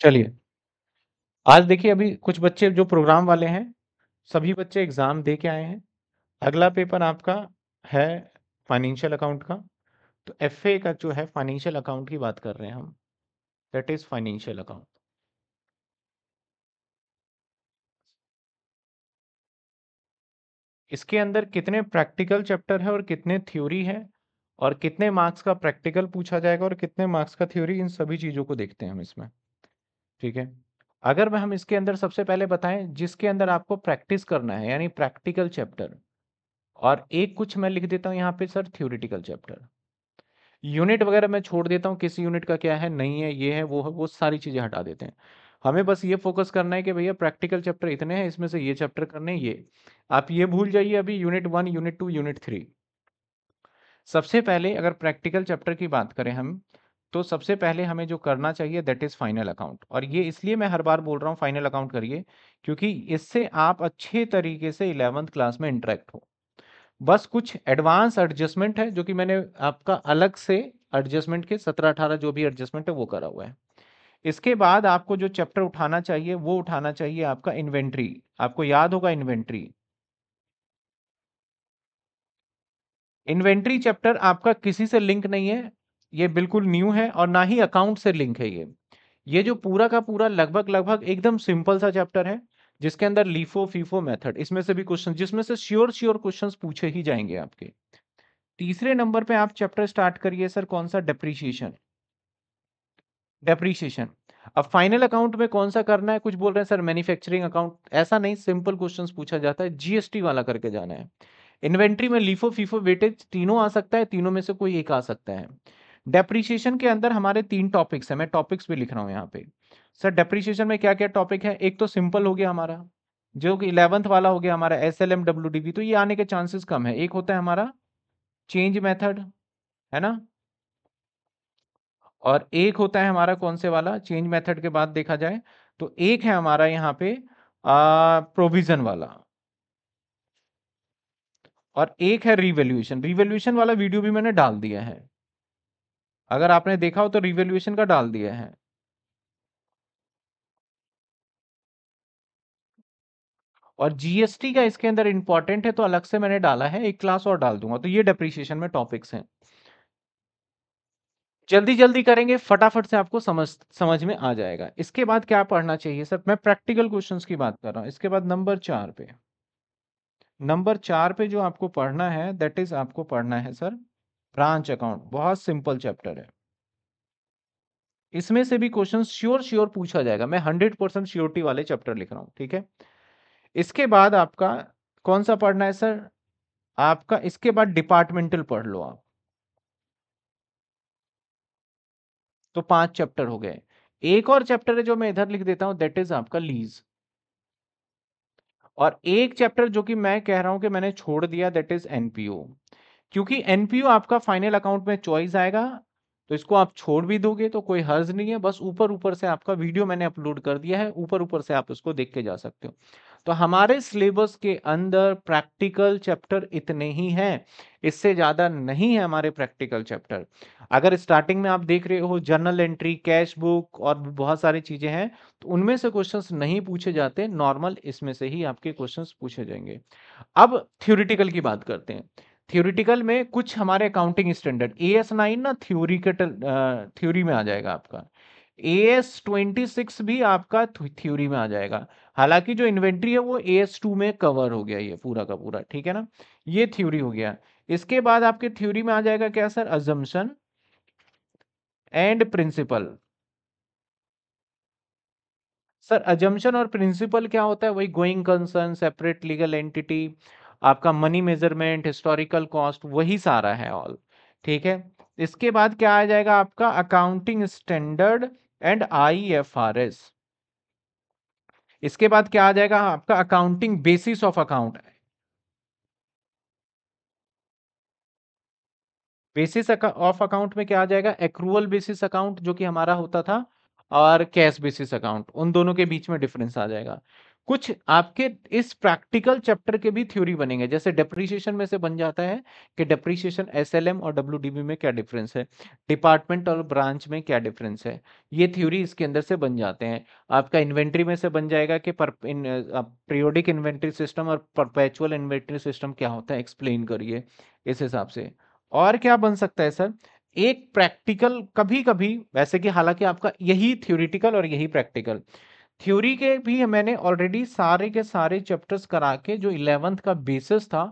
चलिए आज देखिए अभी कुछ बच्चे जो प्रोग्राम वाले हैं सभी बच्चे एग्जाम दे के आए हैं अगला पेपर आपका है फाइनेंशियल अकाउंट का तो एफ का जो है फाइनेंशियल अकाउंट की बात कर रहे हैं हम दैट इज फाइनेंशियल अकाउंट इसके अंदर कितने प्रैक्टिकल चैप्टर है और कितने थ्योरी है और कितने मार्क्स का प्रैक्टिकल पूछा जाएगा और कितने मार्क्स का थ्योरी इन सभी चीज़ों को देखते हैं हम इसमें ठीक है अगर मैं हम इसके अंदर सबसे पहले बताएं जिसके अंदर आपको प्रैक्टिस करना है यानी प्रैक्टिकल चैप्टर और एक कुछ मैं लिख देता हूँ यहाँ पे सर थ्योरिटिकल चैप्टर यूनिट वगैरह मैं छोड़ देता हूँ किसी यूनिट का क्या है नहीं है ये है वो है वो सारी चीज़ें हटा देते हैं हमें बस ये फोकस करना है कि भैया प्रैक्टिकल चैप्टर इतने हैं इसमें से ये चैप्टर करने ये आप ये भूल जाइए अभी unit one unit two unit three सबसे पहले अगर प्रैक्टिकल चैप्टर की बात करें हम तो सबसे पहले हमें जो करना चाहिए दैट इज़ फाइनल अकाउंट और ये इसलिए मैं हर बार बोल रहा हूँ फाइनल अकाउंट करिए क्योंकि इससे आप अच्छे तरीके से इलेवंथ क्लास में इंटरेक्ट हो बस कुछ एडवांस एडजस्टमेंट है जो कि मैंने आपका अलग से एडजस्टमेंट के सत्रह अठारह जो भी एडजस्टमेंट है वो करा हुआ है इसके बाद आपको जो चैप्टर उठाना चाहिए वो उठाना चाहिए आपका इन्वेंट्री आपको याद होगा इन्वेंट्री इन्वेंट्री चैप्टर आपका किसी से लिंक नहीं है ये बिल्कुल न्यू है और ना ही अकाउंट से लिंक है ये ये जो पूरा का पूरा लगभग लगभग एकदम सिंपल सा चैप्टर है जिसके अंदर लीफो फीफो मेथड इसमें से भी क्वेश्चन जिसमें से श्योर श्योर क्वेश्चंस पूछे ही जाएंगे आपके तीसरे नंबर पे आप चैप्टर स्टार्ट करिए सर कौन सा डेप्रीशिएशन डेप्रीशिएशन अब फाइनल अकाउंट में कौन सा करना है कुछ बोल रहे हैं सर मैन्युफैक्चरिंग अकाउंट ऐसा नहीं सिंपल क्वेश्चंस पूछा जाता है जीएसटी वाला करके जाना है इन्वेंट्री में लीफो फीफो वेटेज तीनों आ सकता है तीनों में से कोई एक आ सकता है डेप्रीशिएशन के अंदर हमारे तीन टॉपिक्स हैं मैं टॉपिक्स भी लिख रहा हूँ यहाँ पे सर डेप्रीशिएशन में क्या क्या टॉपिक है एक तो सिंपल हो गया हमारा जो कि इलेवंथ वाला हो गया हमारा S L M W D तो ये आने के चांसेस कम है एक होता है हमारा चेंज मेथड है ना और एक होता है हमारा कौन से वाला चेंज मेथड के बाद देखा जाए तो एक है हमारा यहाँ पे प्रोविजन वाला और एक है रिवेल्यूशन रिवेल्यूशन वाला वीडियो भी मैंने डाल दिया है अगर आपने देखा हो तो रिवेल्यूशन का डाल दिया है और जीएसटी का इसके अंदर इंपॉर्टेंट है तो अलग से मैंने डाला है एक क्लास और डाल दूंगा तो ये डेप्रीशिएशन में टॉपिक्स हैं जल्दी जल्दी करेंगे फटाफट से आपको समझ समझ में आ जाएगा इसके बाद क्या पढ़ना चाहिए सर मैं प्रैक्टिकल क्वेश्चंस की बात कर रहा हूं इसके बाद नंबर चार पे नंबर चार पे जो आपको पढ़ना है दैट इज आपको पढ़ना है सर ब्रांच अकाउंट बहुत सिंपल चैप्टर है इसमें से भी क्वेश्चन श्योर श्योर पूछा जाएगा मैं हंड्रेड परसेंट श्योरिटी वाले चैप्टर लिख रहा हूं ठीक है इसके बाद आपका कौन सा पढ़ना है सर आपका इसके बाद डिपार्टमेंटल पढ़ लो आप तो पांच चैप्टर हो गए एक और चैप्टर है जो मैं इधर लिख देता हूं दैट इज आपका लीज और एक चैप्टर जो कि मैं कह रहा हूं कि मैंने छोड़ दिया दैट इज एनपीओ क्योंकि एनपीओ आपका फाइनल अकाउंट में चॉइस आएगा तो इसको आप छोड़ भी दोगे तो कोई हर्ज नहीं है बस ऊपर ऊपर से आपका वीडियो मैंने अपलोड कर दिया है ऊपर ऊपर से आप उसको देख के जा सकते हो तो हमारे सिलेबस के अंदर प्रैक्टिकल चैप्टर इतने ही हैं इससे ज़्यादा नहीं है हमारे प्रैक्टिकल चैप्टर अगर स्टार्टिंग में आप देख रहे हो जर्नल एंट्री कैश बुक और बहुत सारी चीज़ें हैं तो उनमें से क्वेश्चंस नहीं पूछे जाते नॉर्मल इसमें से ही आपके क्वेश्चंस पूछे जाएंगे अब थ्योरिटिकल की बात करते हैं थ्योरिटिकल में कुछ हमारे accounting standard A S nine ना थ्योरिकल थ्योरी में आ जाएगा आपका ए एस ट्वेंटी सिक्स भी आपका थ्योरी में आ जाएगा हालांकि जो इन्वेंट्री है वो ए एस टू में कवर हो गया ये पूरा का पूरा ठीक है ना ये थ्योरी हो गया इसके बाद आपके थ्योरी में आ जाएगा क्या sir assumption and principle sir assumption और प्रिंसिपल क्या होता है वही going concern separate legal entity आपका मनी मेजरमेंट हिस्टोरिकल कॉस्ट वही सारा है ऑल ठीक है इसके बाद क्या आ जाएगा आपका accounting standard and I F R S इसके बाद क्या आ जाएगा आपका accounting basis of account basis of account में क्या आ जाएगा एक्रूअल बेसिस अकाउंट जो कि हमारा होता था और कैश बेसिस अकाउंट उन दोनों के बीच में डिफरेंस आ जाएगा कुछ आपके इस प्रैक्टिकल चैप्टर के भी थ्योरी बनेंगे जैसे डेप्रीशिएशन में से बन जाता है कि डेप्रिसिएशन एसएलएम और डब्ल्यूडीबी में क्या डिफरेंस है डिपार्टमेंट और ब्रांच में क्या डिफरेंस है ये थ्योरी इसके अंदर से बन जाते हैं आपका इन्वेंट्री में से बन जाएगा कि पर इन पीरियोडिक इन्वेंट्री सिस्टम और परपेचुअल इन्वेंट्री सिस्टम क्या होता है एक्सप्लेन करिए इस हिसाब से और क्या बन सकता है सर एक प्रैक्टिकल कभी कभी वैसे कि हालांकि आपका यही थ्योरिटिकल और यही प्रैक्टिकल थ्योरी के भी मैंने ऑलरेडी सारे के सारे चैप्टर्स करा के जो इलेवंथ का बेसिस था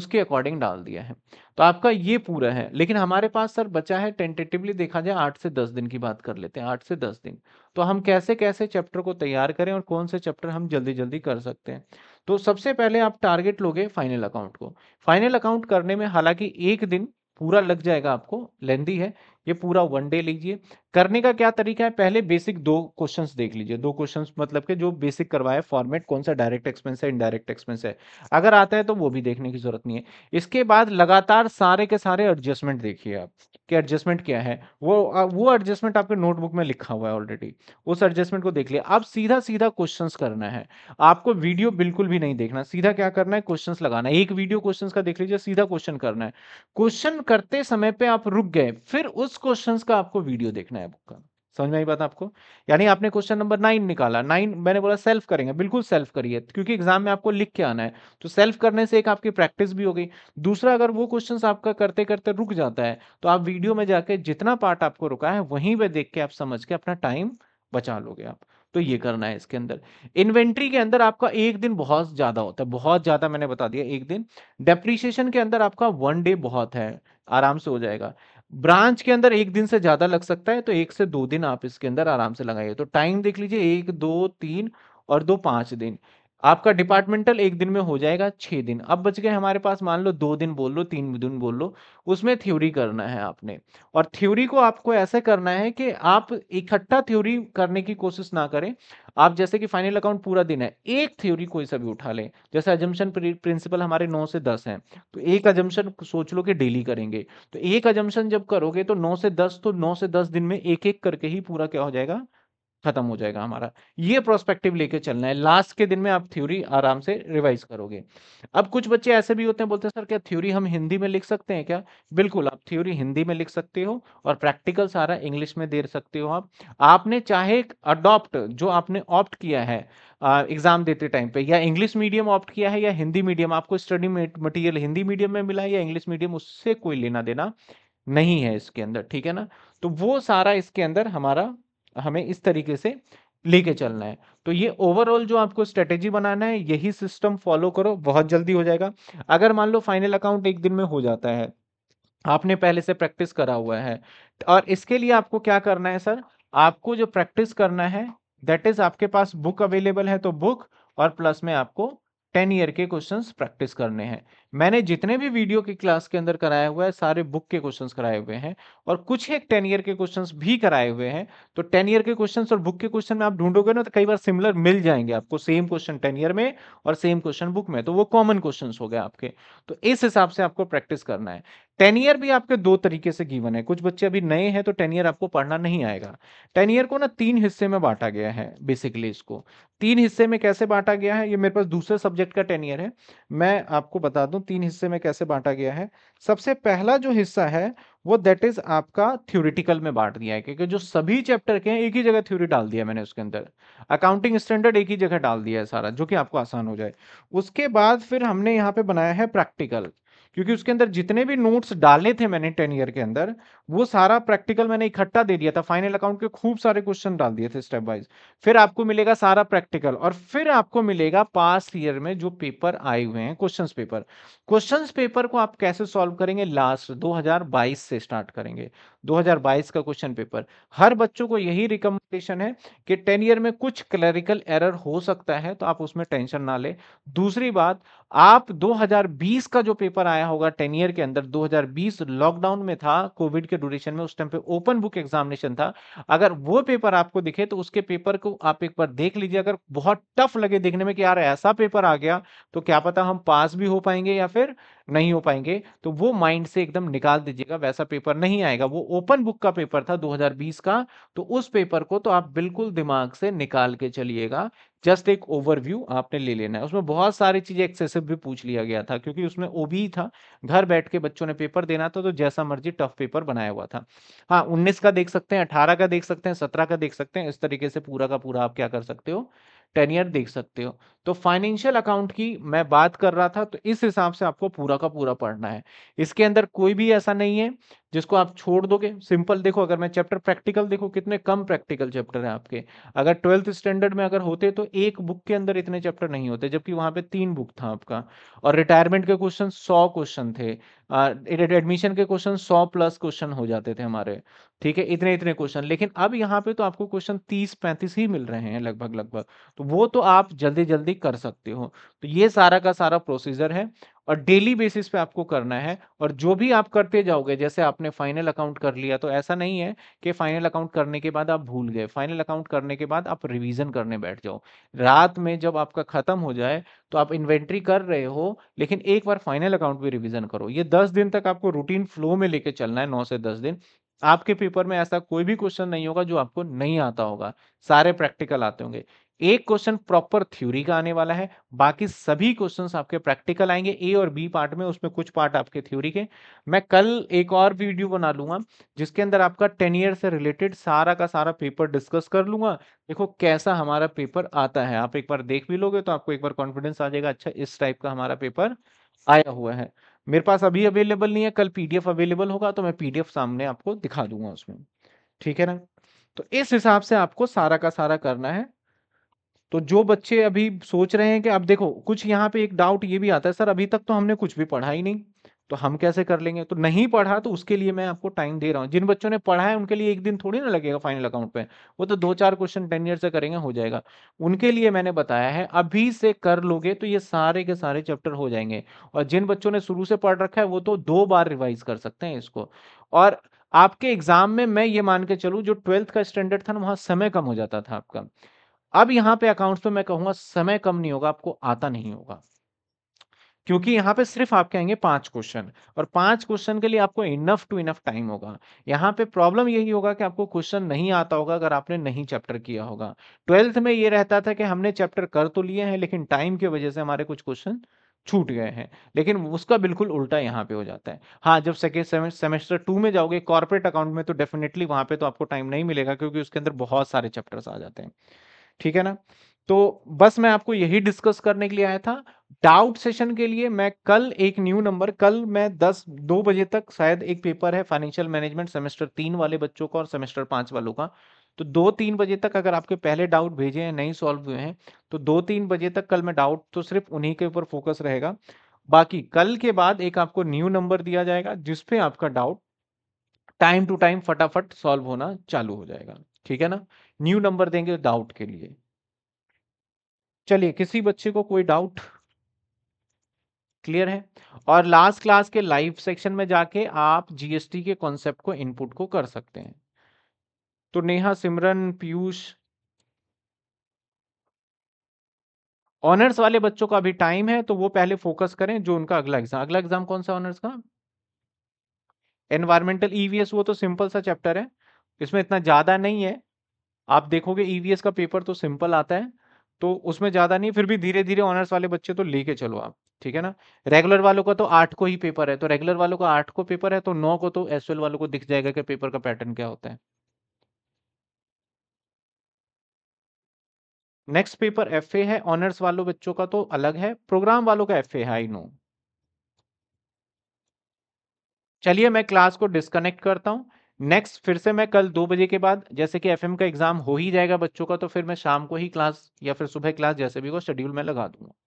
उसके अकॉर्डिंग डाल दिया है तो आपका ये पूरा है लेकिन हमारे पास सर बचा है टेंटेटिवली देखा जाए आठ से दस दिन की बात कर लेते हैं आठ से दस दिन तो हम कैसे कैसे चैप्टर को तैयार करें और कौन से चैप्टर हम जल्दी जल्दी कर सकते हैं तो सबसे पहले आप टारगेट लोगे फाइनल अकाउंट को फाइनल अकाउंट करने में हालांकि एक दिन पूरा लग जाएगा आपको लेंदी है ये पूरा वन डे लीजिए करने का क्या तरीका है पहले बेसिक दो क्वेश्चंस देख लीजिए दो क्वेश्चंस मतलब के जो बेसिक करवाए फॉर्मेट कौन सा डायरेक्ट एक्सपेंस है इनडायरेक्ट एक्सपेंस है अगर आता है तो वो भी देखने की जरूरत नहीं है इसके बाद लगातार सारे के सारे एडजस्टमेंट देखिए आप कि एडजस्टमेंट क्या है वो वो एडजस्टमेंट आपके नोटबुक में लिखा हुआ है ऑलरेडी उस एडजस्टमेंट को देख लिया अब सीधा सीधा क्वेश्चन करना है आपको वीडियो बिल्कुल भी नहीं देखना सीधा क्या करना है क्वेश्चन लगाना है एक वीडियो क्वेश्चन का देख लीजिए सीधा क्वेश्चन करना है क्वेश्चन करते समय पे आप रुक गए फिर उस क्वेश्चन का आपको वीडियो देखना है है बुक का समझ में आई बात आपको यानी आपने क्वेश्चन नंबर नाइन निकाला नाइन मैंने बोला सेल्फ करेंगे बिल्कुल सेल्फ करिए क्योंकि एग्जाम में आपको लिख के आना है तो सेल्फ करने से एक आपकी प्रैक्टिस भी हो गई दूसरा अगर वो क्वेश्चन आपका करते करते रुक जाता है तो आप वीडियो में जाके जितना पार्ट आपको रुका है वहीं पर देख के आप समझ के अपना टाइम बचा लोगे आप तो ये करना है इसके अंदर इन्वेंट्री के अंदर आपका एक दिन बहुत ज़्यादा होता है बहुत ज़्यादा मैंने बता दिया एक दिन डेप्रीशिएशन के अंदर आपका वन डे बहुत है आराम से हो जाएगा ब्रांच के अंदर एक दिन से ज्यादा लग सकता है तो एक से दो दिन आप इसके अंदर आराम से लगाइए तो टाइम देख लीजिए एक दो तीन और दो पांच दिन आपका डिपार्टमेंटल एक दिन में हो जाएगा छः दिन अब बच गए हमारे पास मान लो दो दिन बोल लो तीन दिन बोल लो उसमें थ्योरी करना है आपने और थ्योरी को आपको ऐसे करना है कि आप इकट्ठा थ्योरी करने की कोशिश ना करें आप जैसे कि फाइनल अकाउंट पूरा दिन है एक थ्योरी कोई सा भी उठा लें जैसे अजम्पन प्रिंसिपल हमारे नौ से दस हैं तो एक अजम्पन सोच लो कि डेली करेंगे तो एक अजम्पन जब करोगे तो नौ से दस तो नौ से दस दिन में एक एक करके ही पूरा क्या हो जाएगा खत्म हो जाएगा हमारा ये प्रोस्पेक्टिव लेके चलना है लास्ट के दिन में आप थ्योरी आराम से रिवाइज करोगे अब कुछ बच्चे ऐसे भी होते हैं बोलते हैं सर क्या थ्योरी हम हिंदी में लिख सकते हैं क्या बिल्कुल आप थ्योरी हिंदी में लिख सकते हो और प्रैक्टिकल सारा इंग्लिश में दे सकते हो आप आपने चाहे अडॉप्ट जो आपने ऑप्ट किया है एग्जाम देते टाइम पे या इंग्लिश मीडियम ऑप्ट किया है या हिंदी मीडियम आपको स्टडी मटीरियल हिंदी मीडियम में मिला है या इंग्लिश मीडियम उससे कोई लेना देना नहीं है इसके अंदर ठीक है ना तो वो सारा इसके अंदर हमारा हमें इस तरीके से लेके चलना है तो ये ओवरऑल जो आपको स्ट्रेटेजी बनाना है यही सिस्टम फॉलो करो बहुत जल्दी हो जाएगा अगर मान लो फाइनल अकाउंट एक दिन में हो जाता है आपने पहले से प्रैक्टिस करा हुआ है और इसके लिए आपको क्या करना है सर आपको जो प्रैक्टिस करना है दैट इज आपके पास बुक अवेलेबल है तो बुक और प्लस में आपको टेन ईयर के क्वेश्चंस प्रैक्टिस करने हैं मैंने जितने भी वीडियो के क्लास के अंदर कराया हुआ है सारे बुक के क्वेश्चंस कराए हुए हैं और कुछ एक टेन ईयर के क्वेश्चंस भी कराए हुए हैं तो टेन ईयर के क्वेश्चंस और बुक के क्वेश्चन में आप ढूंढोगे ना तो कई बार सिमिलर मिल जाएंगे आपको सेम क्वेश्चन टेन ईयर में और सेम क्वेश्चन बुक में तो वो कॉमन क्वेश्चन हो गए आपके तो इस हिसाब से आपको प्रैक्टिस करना है टेन ईयर भी आपके दो तरीके से गीवन है कुछ बच्चे अभी नए हैं तो टेन ईयर आपको पढ़ना नहीं आएगा टेन ईयर को ना तीन हिस्से में बांटा गया है बेसिकली इसको तीन हिस्से में कैसे बांटा गया है ये मेरे पास दूसरे सब्जेक्ट का टेन ईयर है मैं आपको बता दूं तीन हिस्से में कैसे बांटा गया है सबसे पहला जो हिस्सा है वो दैट इज आपका थ्योरिटिकल में बांट दिया है क्योंकि जो सभी चैप्टर के हैं एक ही जगह थ्योरी डाल दिया मैंने उसके अंदर अकाउंटिंग स्टैंडर्ड एक ही जगह डाल दिया है सारा जो कि आपको आसान हो जाए उसके बाद फिर हमने यहाँ पे बनाया है प्रैक्टिकल क्योंकि उसके अंदर जितने भी नोट्स डाले थे मैंने टेन ईयर के अंदर वो सारा प्रैक्टिकल मैंने इकट्ठा दे दिया था फाइनल अकाउंट के खूब सारे क्वेश्चन डाल दिए थे स्टेप वाइज फिर आपको मिलेगा सारा प्रैक्टिकल और फिर आपको मिलेगा पास्ट ईयर में जो पेपर आए हुए हैं क्वेश्चन पेपर क्वेश्चन पेपर को आप कैसे सॉल्व करेंगे लास्ट दो से स्टार्ट करेंगे 2022 का क्वेश्चन पेपर हर बच्चों को यही रिकमेंडेशन है कि टेन ईयर में कुछ क्लरिकल एरर हो सकता है तो आप उसमें टेंशन ना ले दूसरी बात आप 2020 का जो पेपर आया होगा टेन ईयर के अंदर 2020 लॉकडाउन में था कोविड के ड्यूरेशन में उस टाइम पे ओपन बुक एग्जामिनेशन था अगर वो पेपर आपको दिखे तो उसके पेपर को आप एक बार देख लीजिए अगर बहुत टफ लगे देखने में कि यार ऐसा पेपर आ गया तो क्या पता हम पास भी हो पाएंगे या फिर नहीं हो पाएंगे तो वो माइंड से एकदम निकाल दीजिएगा वैसा पेपर नहीं आएगा वो ओपन बुक का पेपर था 2020 का तो उस पेपर को तो आप बिल्कुल दिमाग से निकाल के चलिएगा जस्ट एक ओवरव्यू आपने ले लेना है उसमें बहुत सारी चीज़ें एक्सेसिव भी पूछ लिया गया था क्योंकि उसमें ओ भी था घर बैठ के बच्चों ने पेपर देना था तो जैसा मर्जी टफ पेपर बनाया हुआ था हाँ उन्नीस का देख सकते हैं अठारह का देख सकते हैं सत्रह का देख सकते हैं इस तरीके से पूरा का पूरा आप क्या कर सकते हो टेनियर देख सकते हो तो फाइनेंशियल अकाउंट की मैं बात कर रहा था तो इस हिसाब से आपको पूरा का पूरा पढ़ना है इसके अंदर कोई भी ऐसा नहीं है जिसको आप छोड़ दोगे सिंपल देखो अगर मैं चैप्टर प्रैक्टिकल देखो कितने कम प्रैक्टिकल चैप्टर हैं आपके अगर ट्वेल्थ स्टैंडर्ड में अगर होते तो एक बुक के अंदर इतने चैप्टर नहीं होते जबकि वहां पे तीन बुक था आपका और रिटायरमेंट के क्वेश्चन सौ क्वेश्चन थे एडमिशन के क्वेश्चन सौ प्लस क्वेश्चन हो जाते थे हमारे ठीक है इतने इतने क्वेश्चन लेकिन अब यहाँ पे तो आपको क्वेश्चन तीस पैंतीस ही मिल रहे हैं लगभग लगभग तो वो तो आप जल्दी जल्दी कर सकते हो तो ये सारा का सारा प्रोसीजर है और डेली बेसिस पे आपको करना है और जो भी आप करते जाओगे जैसे आपने फाइनल अकाउंट कर लिया तो ऐसा नहीं है कि फाइनल अकाउंट करने के बाद आप भूल गए फाइनल अकाउंट करने के बाद आप रिवीजन करने बैठ जाओ रात में जब आपका खत्म हो जाए तो आप इन्वेंट्री कर रहे हो लेकिन एक बार फाइनल अकाउंट भी रिविजन करो ये दस दिन तक आपको रूटीन फ्लो में लेके चलना है नौ से दस दिन आपके पेपर में ऐसा कोई भी क्वेश्चन नहीं होगा जो आपको नहीं आता होगा सारे प्रैक्टिकल आते होंगे एक क्वेश्चन प्रॉपर थ्योरी का आने वाला है बाकी सभी क्वेश्चंस आपके प्रैक्टिकल आएंगे ए और बी पार्ट में उसमें कुछ पार्ट आपके थ्योरी के मैं कल एक और वीडियो बना लूंगा जिसके अंदर आपका टेन ईयर से रिलेटेड सारा का सारा पेपर डिस्कस कर लूंगा देखो कैसा हमारा पेपर आता है आप एक बार देख भी लोगे तो आपको एक बार कॉन्फिडेंस आ जाएगा अच्छा इस टाइप का हमारा पेपर आया हुआ है मेरे पास अभी अवेलेबल नहीं है कल पीडीएफ अवेलेबल होगा तो मैं पीडीएफ सामने आपको दिखा दूंगा उसमें ठीक है ना तो इस हिसाब से आपको सारा का सारा करना है तो जो बच्चे अभी सोच रहे हैं कि अब देखो कुछ यहाँ पे एक डाउट ये भी आता है सर अभी तक तो हमने कुछ भी पढ़ा ही नहीं तो हम कैसे कर लेंगे तो नहीं पढ़ा तो उसके लिए मैं आपको टाइम दे रहा हूँ जिन बच्चों ने पढ़ा है उनके लिए एक दिन थोड़ी ना लगेगा फाइनल अकाउंट पे वो तो दो चार क्वेश्चन टेन ईयर से करेंगे हो जाएगा उनके लिए मैंने बताया है अभी से कर लोगे तो ये सारे के सारे चैप्टर हो जाएंगे और जिन बच्चों ने शुरू से पढ़ रखा है वो तो दो बार रिवाइज कर सकते हैं इसको और आपके एग्जाम में मैं ये मान के चलूँ जो ट्वेल्थ का स्टैंडर्ड था ना वहाँ समय कम हो जाता था आपका अब यहाँ पे अकाउंट्स पे मैं कहूँगा समय कम नहीं होगा आपको आता नहीं होगा क्योंकि यहाँ पे सिर्फ आपके आएंगे पांच क्वेश्चन और पांच क्वेश्चन के लिए आपको इनफ टू इनफ टाइम होगा यहाँ पे प्रॉब्लम यही होगा कि आपको क्वेश्चन नहीं आता होगा अगर आपने नहीं चैप्टर किया होगा ट्वेल्थ में ये रहता था कि हमने चैप्टर कर तो लिए हैं लेकिन टाइम की वजह से हमारे कुछ क्वेश्चन छूट गए हैं लेकिन उसका बिल्कुल उल्टा यहाँ पे हो जाता है हाँ जब सेकेंड सेमेस्टर टू में जाओगे कॉर्पोरेट अकाउंट में तो डेफिनेटली वहां पे तो आपको टाइम नहीं मिलेगा क्योंकि उसके अंदर बहुत सारे चैप्टर्स आ जाते हैं ठीक है ना तो बस मैं आपको यही डिस्कस करने के लिए आया था डाउट सेशन के लिए मैं कल एक न्यू नंबर कल मैं दस दो बजे तक शायद एक पेपर है फाइनेंशियल मैनेजमेंट सेमेस्टर तीन वाले बच्चों का और सेमेस्टर पांच वालों का तो दो तीन बजे तक अगर आपके पहले डाउट भेजे हैं नहीं सॉल्व हुए हैं तो दो तीन बजे तक कल मैं डाउट तो सिर्फ उन्हीं के ऊपर फोकस रहेगा बाकी कल के बाद एक आपको न्यू नंबर दिया जाएगा जिसपे आपका डाउट टाइम टू टाइम फटाफट सॉल्व होना चालू हो जाएगा ठीक है ना न्यू नंबर देंगे डाउट के लिए चलिए किसी बच्चे को कोई डाउट क्लियर है और लास्ट क्लास के लाइव सेक्शन में जाके आप जीएसटी के कॉन्सेप्ट को इनपुट को कर सकते हैं तो नेहा सिमरन पीयूष ऑनर्स वाले बच्चों का अभी टाइम है तो वो पहले फोकस करें जो उनका अगला एग्जाम अगला एग्जाम कौन सा ऑनर्स का एनवायरमेंटल ईवीएस e वो तो सिंपल सा चैप्टर है इसमें इतना ज़्यादा नहीं है आप देखोगे ईवीएस e का पेपर तो सिंपल आता है तो उसमें ज़्यादा नहीं फिर भी धीरे धीरे ऑनर्स वाले बच्चे तो लेके चलो आप ठीक है ना रेगुलर वालों का तो आठ को ही पेपर है तो रेगुलर वालों का आठ को पेपर है तो नौ को तो एस वालों को दिख जाएगा कि पेपर का पैटर्न क्या होता है नेक्स्ट पेपर एफ है ऑनर्स वालों बच्चों का तो अलग है प्रोग्राम वालों का एफ है आई नो चलिए मैं क्लास को डिस्कनेक्ट करता हूँ नेक्स्ट फिर से मैं कल दो बजे के बाद जैसे कि एफएम का एग्जाम हो ही जाएगा बच्चों का तो फिर मैं शाम को ही क्लास या फिर सुबह क्लास जैसे भी हो शेड्यूल में लगा दूंगा